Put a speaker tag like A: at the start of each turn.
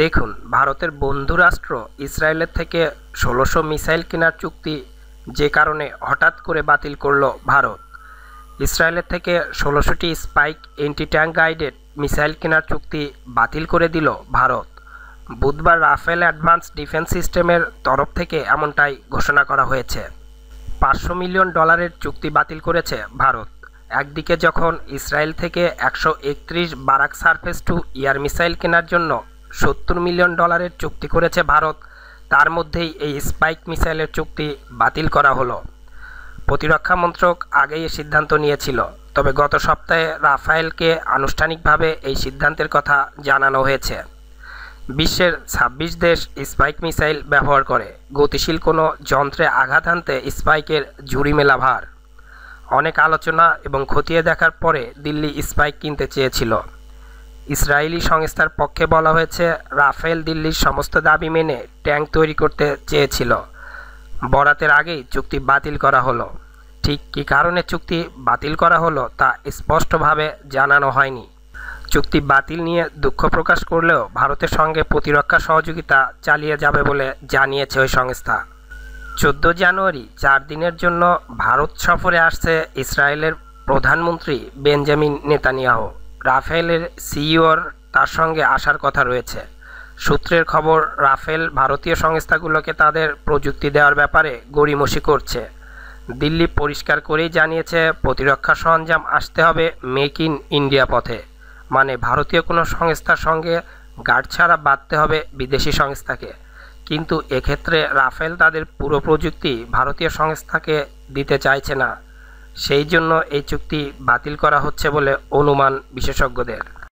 A: দেখুন ভারতের বন্ধুরাষ্ট্র ইসরায়েলের থেকে ষোলোশো মিসাইল কেনার চুক্তি যে কারণে হঠাৎ করে বাতিল করল ভারত ইসরায়েলের থেকে ষোলোশোটি spike anti tank guided missile কেনার চুক্তি বাতিল করে দিল ভারত বুধবার রাফেল অ্যাডভান্স ডিফেন্স সিস্টেমের তরফ থেকে এমনটাই ঘোষণা করা হয়েছে পাঁচশো মিলিয়ন ডলারের চুক্তি বাতিল করেছে ভারত একদিকে যখন ইসরায়েল থেকে একশো একত্রিশ Barak surface to air missile কেনার জন্য সত্তর মিলিয়ন ডলারের চুক্তি করেছে ভারত তার মধ্যেই এই স্পাইক মিসাইলের চুক্তি বাতিল করা হলো প্রতিরক্ষা মন্ত্রক আগেই এ সিদ্ধান্ত নিয়েছিল তবে গত সপ্তাহে রাফায়েলকে আনুষ্ঠানিকভাবে এই সিদ্ধান্তের কথা জানানো হয়েছে বিশ্বের ছাব্বিশ দেশ স্পাইক মিসাইল ব্যবহার করে গতিশীল কোনো যন্ত্রে আঘাত হানতে স্পাইকের জুড়ি মেলা ভার অনেক আলোচনা এবং খতিয়ে দেখার পরে দিল্লি স্পাইক কিনতে চেয়েছিল ইসরায়েলি সংস্থার পক্ষে বলা হয়েছে রাফেল দিল্লির সমস্ত দাবি মেনে ট্যাঙ্ক তৈরি করতে চেয়েছিল বরাতের আগেই চুক্তি বাতিল করা হলো ঠিক কী কারণে চুক্তি বাতিল করা হলো তা স্পষ্টভাবে জানানো হয়নি চুক্তি বাতিল নিয়ে দুঃখ প্রকাশ করলেও ভারতের সঙ্গে প্রতিরক্ষা সহযোগিতা চালিয়ে যাবে বলে জানিয়েছে ওই সংস্থা চোদ্দ জানুয়ারি চার দিনের জন্য ভারত সফরে আসছে ইসরায়েলের প্রধানমন্ত্রী বেঞ্জামিন নেতানিয়াহ রাফেলের সিইওর তার সঙ্গে আসার কথা রয়েছে সূত্রের খবর রাফেল ভারতীয় সংস্থাগুলোকে তাদের প্রযুক্তি দেওয়ার ব্যাপারে গড়িমসি করছে দিল্লি পরিষ্কার করেই জানিয়েছে প্রতিরক্ষা সরঞ্জাম আসতে হবে মেক ইন ইন্ডিয়া পথে মানে ভারতীয় কোনো সংস্থার সঙ্গে গাড় ছাড়া বাঁধতে হবে বিদেশি সংস্থাকে কিন্তু এক্ষেত্রে রাফেল তাদের পুরো প্রযুক্তি ভারতীয় সংস্থাকে দিতে চাইছে না সেই জন্য এই চুক্তি বাতিল করা হচ্ছে বলে অনুমান বিশেষজ্ঞদের